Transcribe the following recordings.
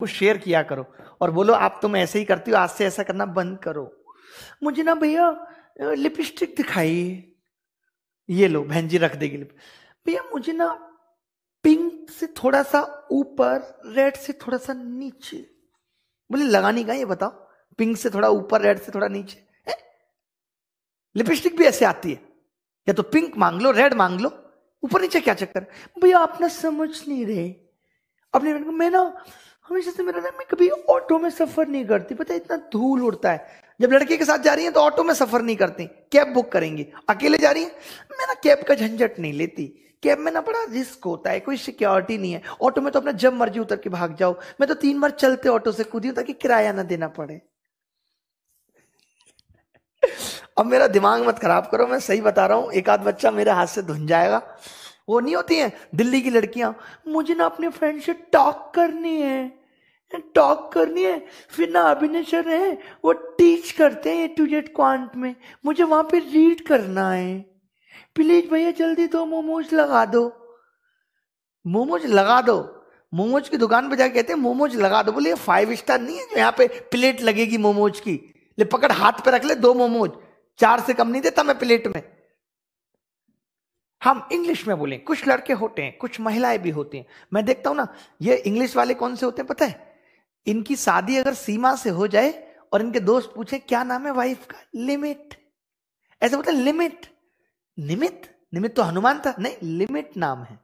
को शेयर किया करो और बोलो आप तुम ऐसे ही करती हो आज से ऐसा करना बंद करो मुझे ना भैया लिपस्टिक दिखाई ये लो बहन जी रख देगी भैया मुझे ना पिंक से थोड़ा सा ऊपर रेड से थोड़ा सा नीचे बोले नहीं का ये बताओ पिंक से थोड़ा ऊपर रेड से थोड़ा नीचे लिपस्टिक भी ऐसे आती है या तो पिंक मांग लो रेड मांग लो ऊपर नीचे क्या चक्कर भैया आप ना समझ नहीं रहे अपने मैं ना हमेशा से मेरा मैं कभी ऑटो में सफर नहीं करती पता इतना धूल उड़ता है जब लड़के के साथ जा रही है तो ऑटो में सफर नहीं करती कैब बुक करेंगी अकेले जा रही है मैं ना कैब का झंझट नहीं लेती कैब में ना बड़ा रिस्क होता है कोई सिक्योरिटी नहीं है ऑटो में तो अपना जब मर्जी उतर के भाग जाओ मैं तो तीन बार चलते ऑटो से कूदी ताकि किराया ना देना पड़े अब मेरा दिमाग मत खराब करो मैं सही बता रहा हूं एक आध बच्चा मेरे हाथ से धुन जाएगा वो नहीं होती हैं दिल्ली की लड़कियां मुझे ना अपने फ्रेंड से टॉक करनी है टॉक करनी है फिर ना अभिनय सर है वो टीच करते हैं टू जेट क्वांट में मुझे वहां पे रीड करना है प्लीज भैया जल्दी दो मोमोज लगा दो मोमोज लगा दो मोमोज की दुकान पे जाके कहते हैं मोमोज लगा दो बोले फाइव स्टार नहीं है जो यहाँ पे प्लेट लगेगी मोमोज की ले पकड़ हाथ पे रख ले दो मोमोज चार से कम नहीं देता मैं प्लेट में हम इंग्लिश में बोलें कुछ लड़के होते हैं कुछ महिलाएं भी होती हैं मैं देखता हूं ना ये इंग्लिश वाले कौन से होते हैं पता है इनकी शादी अगर सीमा से हो जाए और इनके दोस्त पूछे क्या नाम है वाइफ का लिमिट ऐसे बोलते लिमिट निमित निमित तो हनुमान था नहीं लिमिट नाम है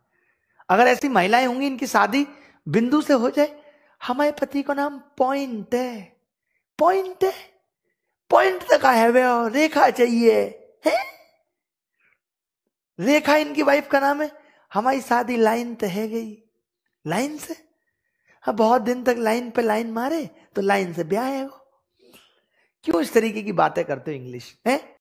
अगर ऐसी महिलाएं होंगी इनकी शादी बिंदु से हो जाए हमारे पति का नाम पॉइंट है पॉइंट है पॉइंट तक आया रेखा चाहिए रेखा इनकी वाइफ का नाम है हमारी शादी लाइन तो है गई लाइन से हाँ बहुत दिन तक लाइन पे लाइन मारे तो लाइन से ब्याह है वो क्यों इस तरीके की बातें करते हो इंग्लिश है